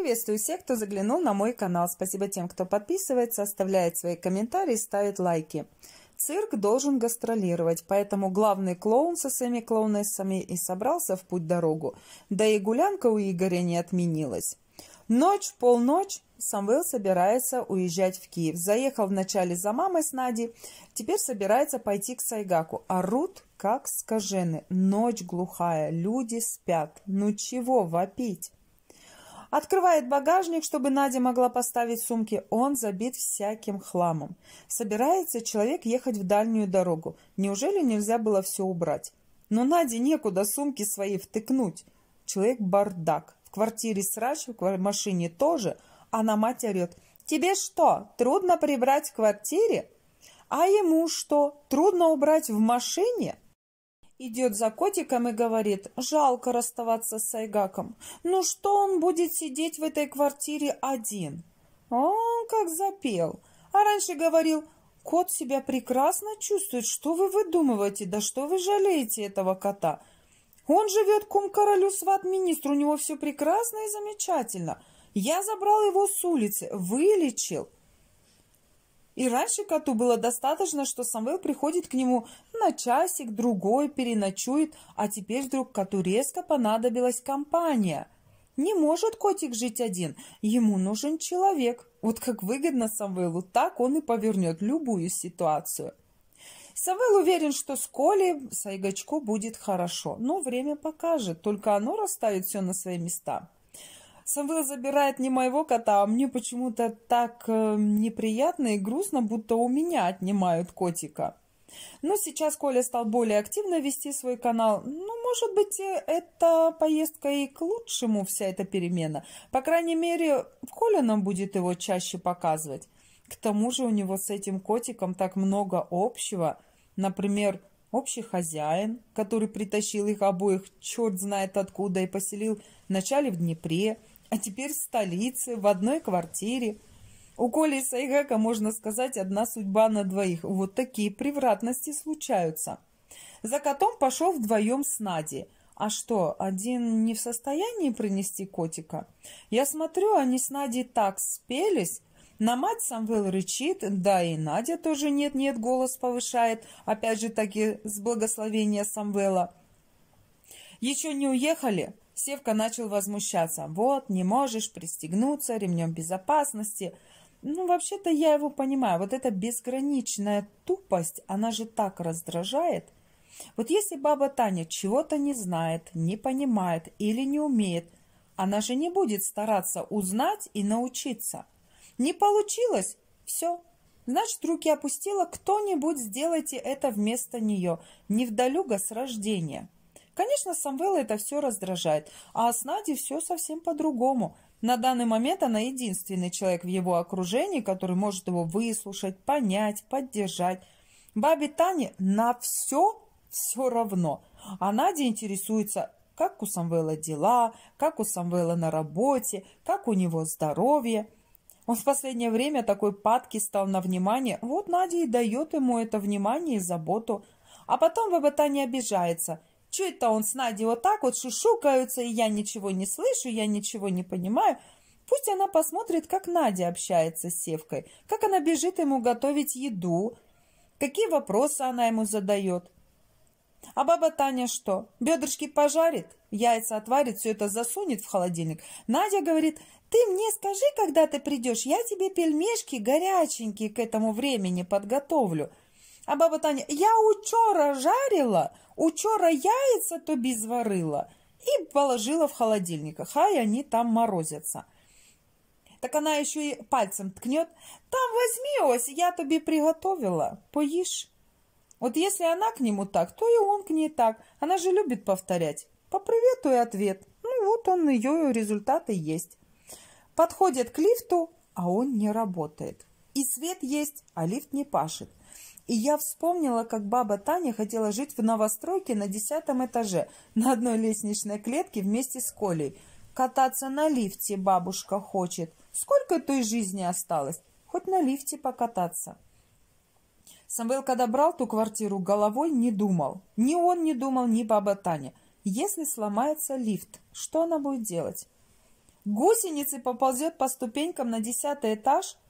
Приветствую всех, кто заглянул на мой канал. Спасибо тем, кто подписывается, оставляет свои комментарии, ставит лайки. Цирк должен гастролировать, поэтому главный клоун со своими клоунессами и собрался в путь-дорогу. Да и гулянка у Игоря не отменилась. Ночь, полночь, Самвел собирается уезжать в Киев. Заехал вначале за мамой с Надей, теперь собирается пойти к Сайгаку. А Рут как скажены, ночь глухая, люди спят, ну чего вопить? Открывает багажник, чтобы Надя могла поставить сумки. Он забит всяким хламом. Собирается человек ехать в дальнюю дорогу. Неужели нельзя было все убрать? Но Наде некуда сумки свои втыкнуть. Человек бардак. В квартире срач, в машине тоже. Она мать орет. «Тебе что, трудно прибрать в квартире? А ему что, трудно убрать в машине?» Идет за котиком и говорит, жалко расставаться с Сайгаком. Ну что он будет сидеть в этой квартире один? Он как запел. А раньше говорил, кот себя прекрасно чувствует. Что вы выдумываете? Да что вы жалеете этого кота? Он живет кум королю сват министру, у него все прекрасно и замечательно. Я забрал его с улицы, вылечил. И раньше коту было достаточно, что Самвел приходит к нему на часик, другой, переночует, а теперь вдруг коту резко понадобилась компания. Не может котик жить один, ему нужен человек. Вот как выгодно Самвелу, так он и повернет любую ситуацию. Савел уверен, что с Коли Сайгачку будет хорошо, но время покажет, только оно расставит все на свои места. Самвел забирает не моего кота, а мне почему-то так э, неприятно и грустно, будто у меня отнимают котика. Но ну, сейчас Коля стал более активно вести свой канал. Ну, может быть, э, эта поездка и к лучшему вся эта перемена. По крайней мере, Коля нам будет его чаще показывать. К тому же у него с этим котиком так много общего. Например, общий хозяин, который притащил их обоих черт знает откуда и поселил вначале в Днепре, а теперь в столице, в одной квартире. У Коли и Сайгака, можно сказать, одна судьба на двоих. Вот такие превратности случаются. За котом пошел вдвоем с Надей. А что, один не в состоянии принести котика? Я смотрю, они с Надей так спелись. На мать Самвел рычит, да и Надя тоже нет-нет, голос повышает. Опять же таки, с благословения Самвела. Еще не уехали? Севка начал возмущаться. «Вот, не можешь пристегнуться ремнем безопасности». Ну, вообще-то я его понимаю. Вот эта безграничная тупость, она же так раздражает. Вот если баба Таня чего-то не знает, не понимает или не умеет, она же не будет стараться узнать и научиться. Не получилось? Все. Значит, руки опустила, кто-нибудь сделайте это вместо нее. Невдолюга с рождения. Конечно, Самвела это все раздражает, а с Надей все совсем по-другому. На данный момент она единственный человек в его окружении, который может его выслушать, понять, поддержать. Бабе Тане на все все равно. А Надя интересуется, как у Самвела дела, как у Самвела на работе, как у него здоровье. Он в последнее время такой падки стал на внимание. Вот Надя и дает ему это внимание и заботу. А потом Баба Таня обижается – что это он с Надей вот так вот шушукаются, и я ничего не слышу, я ничего не понимаю. Пусть она посмотрит, как Надя общается с Севкой, как она бежит ему готовить еду, какие вопросы она ему задает. А баба Таня что? Бедрышки пожарит, яйца отварит, все это засунет в холодильник. Надя говорит, ты мне скажи, когда ты придешь, я тебе пельмешки горяченькие к этому времени подготовлю. А баба Таня, я учора жарила, учора яйца тобі зварила и положила в холодильник. Хай они там морозятся. Так она еще и пальцем ткнет. Там возьми ось, я тебе приготовила, поешь. Вот если она к нему так, то и он к ней так. Она же любит повторять. По привету и ответ. Ну вот он, ее результаты есть. Подходит к лифту, а он не работает. И свет есть, а лифт не пашет. И я вспомнила, как баба Таня хотела жить в новостройке на десятом этаже, на одной лестничной клетке вместе с Колей. Кататься на лифте бабушка хочет. Сколько той жизни осталось? Хоть на лифте покататься. Самвел, когда брал ту квартиру, головой не думал. Ни он не думал, ни баба Таня. Если сломается лифт, что она будет делать? Гусеницы поползет по ступенькам на десятый этаж –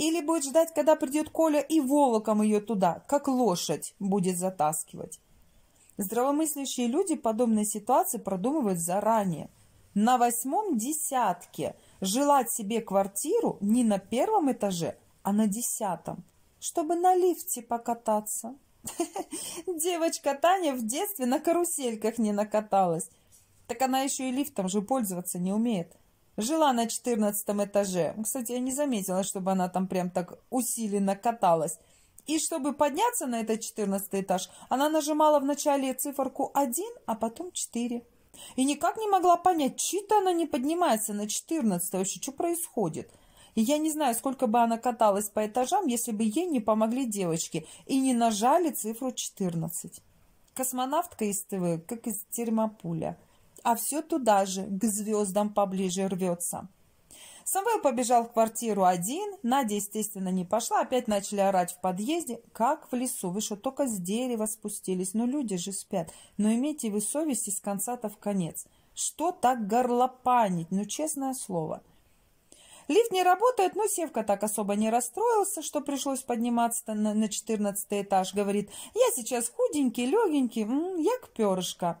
или будет ждать, когда придет Коля и волоком ее туда, как лошадь, будет затаскивать. Здравомыслящие люди подобные ситуации продумывают заранее. На восьмом десятке желать себе квартиру не на первом этаже, а на десятом, чтобы на лифте покататься. Девочка Таня в детстве на карусельках не накаталась. Так она еще и лифтом же пользоваться не умеет. Жила на четырнадцатом этаже. Кстати, я не заметила, чтобы она там прям так усиленно каталась. И чтобы подняться на этот четырнадцатый этаж, она нажимала вначале циферку 1, а потом 4. И никак не могла понять, чьи-то она не поднимается на четырнадцатый вообще, что происходит. И я не знаю, сколько бы она каталась по этажам, если бы ей не помогли девочки и не нажали цифру 14. Космонавтка из ТВ, как из термопуля – а все туда же, к звездам поближе рвется. Самвел побежал в квартиру один, Надя, естественно, не пошла, опять начали орать в подъезде, как в лесу, вы что, только с дерева спустились, ну люди же спят, но имейте вы совесть из конца-то в конец. Что так горлопанить, ну честное слово. Лифт не работает, но Севка так особо не расстроился, что пришлось подниматься на 14 этаж. Говорит, я сейчас худенький, легенький, я к перышко.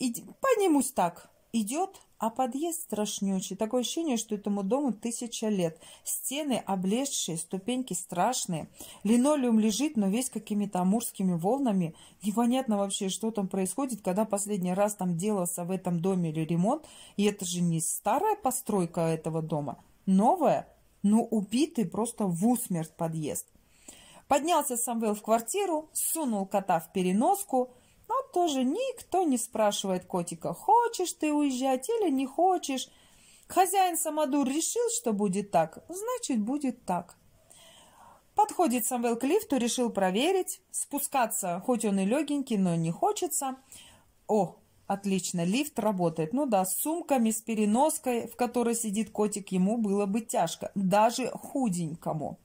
Иди, поднимусь так. Идет, а подъезд страшнючий. Такое ощущение, что этому дому тысяча лет. Стены облезшие, ступеньки страшные. Линолеум лежит, но весь какими-то амурскими волнами. Непонятно вообще, что там происходит, когда последний раз там делался в этом доме или ремонт. И это же не старая постройка этого дома, новая, но убитый просто в усмерть подъезд. Поднялся Самвел в квартиру, сунул кота в переноску – тоже никто не спрашивает котика, хочешь ты уезжать или не хочешь. Хозяин самодур решил, что будет так, значит, будет так. Подходит Самвел к лифту, решил проверить. Спускаться, хоть он и легенький, но не хочется. О, отлично, лифт работает. Ну да, с сумками, с переноской, в которой сидит котик, ему было бы тяжко. Даже худенькому.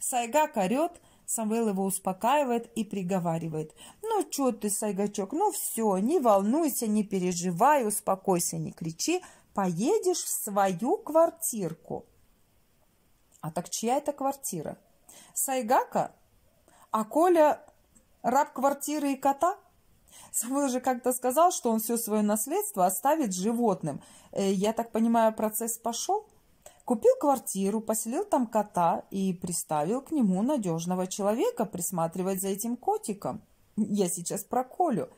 Сайга корет – Самвел его успокаивает и приговаривает. «Ну, что ты, Сайгачок, ну все, не волнуйся, не переживай, успокойся, не кричи, поедешь в свою квартирку». А так чья это квартира? Сайгака? А Коля раб квартиры и кота? Самвел же как-то сказал, что он все свое наследство оставит животным. Э, я так понимаю, процесс пошел? Купил квартиру, поселил там кота и приставил к нему надежного человека присматривать за этим котиком. Я сейчас про Колю.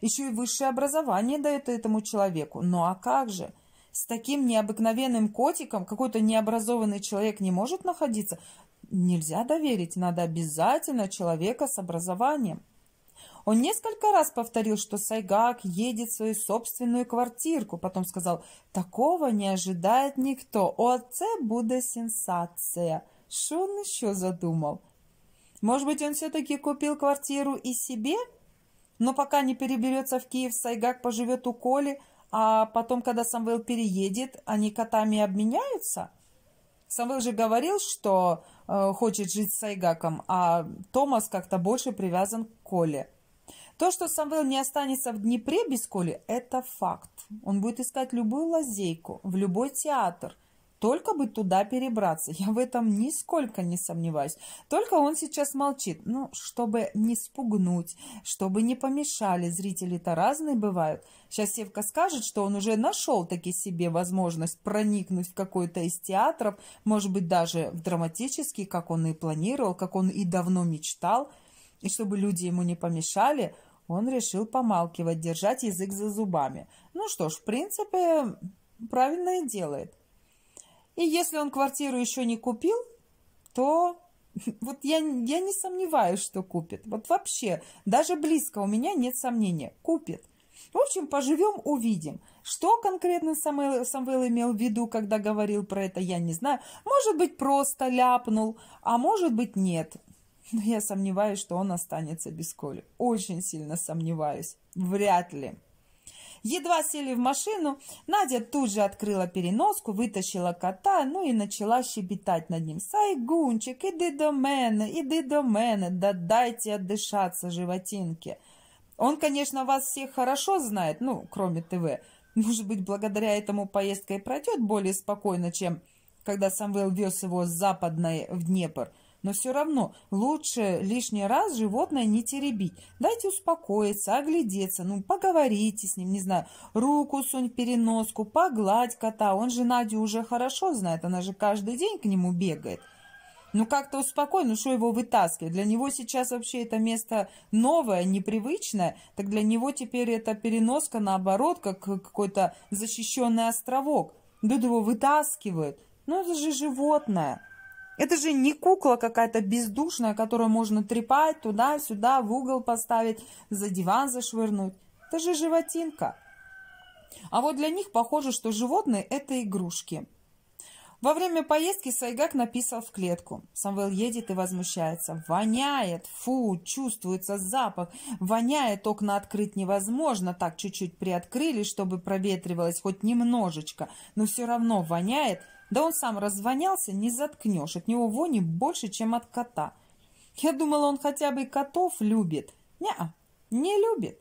Еще и высшее образование дает этому человеку. Ну а как же? С таким необыкновенным котиком какой-то необразованный человек не может находиться. Нельзя доверить, надо обязательно человека с образованием. Он несколько раз повторил, что Сайгак едет в свою собственную квартирку. Потом сказал, такого не ожидает никто. у отца будет сенсация. Что он еще задумал? Может быть, он все-таки купил квартиру и себе? Но пока не переберется в Киев, Сайгак поживет у Коли, а потом, когда Самвел переедет, они котами обменяются? Самвел же говорил, что э, хочет жить с Сайгаком, а Томас как-то больше привязан к Коле. То, что Самвел не останется в Днепре без Коли, это факт. Он будет искать любую лазейку, в любой театр, только бы туда перебраться. Я в этом нисколько не сомневаюсь. Только он сейчас молчит. Ну, чтобы не спугнуть, чтобы не помешали. Зрители-то разные бывают. Сейчас Севка скажет, что он уже нашел таки себе возможность проникнуть в какой-то из театров, может быть, даже в драматический, как он и планировал, как он и давно мечтал. И чтобы люди ему не помешали – он решил помалкивать, держать язык за зубами. Ну что ж, в принципе, правильно и делает. И если он квартиру еще не купил, то вот я, я не сомневаюсь, что купит. Вот вообще, даже близко у меня нет сомнения. Купит. В общем, поживем, увидим. Что конкретно Самвел, Самвел имел в виду, когда говорил про это, я не знаю. Может быть, просто ляпнул, а может быть, нет. но я сомневаюсь, что он останется без Коли. Очень сильно сомневаюсь. Вряд ли. Едва сели в машину, Надя тут же открыла переноску, вытащила кота, ну и начала щебетать над ним. «Сайгунчик, иди до мене, иди до мене, да дайте отдышаться, животинке!» Он, конечно, вас всех хорошо знает, ну, кроме ТВ. Может быть, благодаря этому поездка и пройдет более спокойно, чем когда Самвел вез его с Западной в Днепр – но все равно лучше лишний раз животное не теребить. Дайте успокоиться, оглядеться, ну, поговорите с ним, не знаю, руку сунь переноску, погладь кота. Он же Надю уже хорошо знает, она же каждый день к нему бегает. Ну, как-то успокой, ну, что его вытаскивать? Для него сейчас вообще это место новое, непривычное, так для него теперь это переноска, наоборот, как какой-то защищенный островок. Тут его вытаскивают. Ну, это же животное. Это же не кукла какая-то бездушная, которую можно трепать туда-сюда, в угол поставить, за диван зашвырнуть. Это же животинка. А вот для них похоже, что животные – это игрушки. Во время поездки Сайгак написал в клетку. Самвел едет и возмущается. Воняет, фу, чувствуется запах. Воняет, окна открыть невозможно. Так чуть-чуть приоткрыли, чтобы проветривалось хоть немножечко. Но все равно воняет – да он сам развонялся, не заткнешь. От него вони больше, чем от кота. Я думала, он хотя бы и котов любит. Неа, не любит.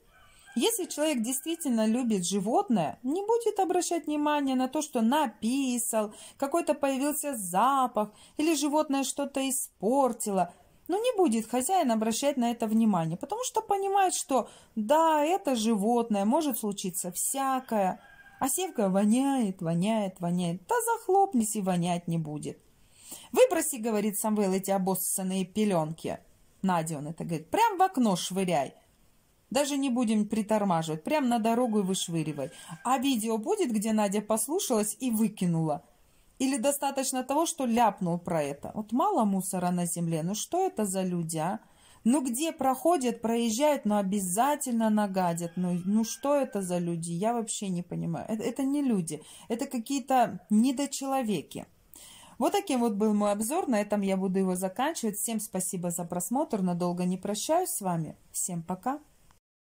Если человек действительно любит животное, не будет обращать внимания на то, что написал, какой-то появился запах или животное что-то испортило. Но ну, не будет хозяин обращать на это внимание, потому что понимает, что да, это животное, может случиться всякое. А Севка воняет, воняет, воняет. Да захлопнись и вонять не будет. Выброси, говорит Самвел, эти обоссанные пеленки. Надя он это говорит. Прям в окно швыряй. Даже не будем притормаживать. Прям на дорогу вышвыривай. А видео будет, где Надя послушалась и выкинула? Или достаточно того, что ляпнул про это? Вот мало мусора на земле. Ну что это за люди, а? Ну где проходят, проезжают, но обязательно нагадят. Ну, ну что это за люди? Я вообще не понимаю. Это, это не люди, это какие-то недочеловеки. Вот таким вот был мой обзор. На этом я буду его заканчивать. Всем спасибо за просмотр. Надолго не прощаюсь с вами. Всем пока.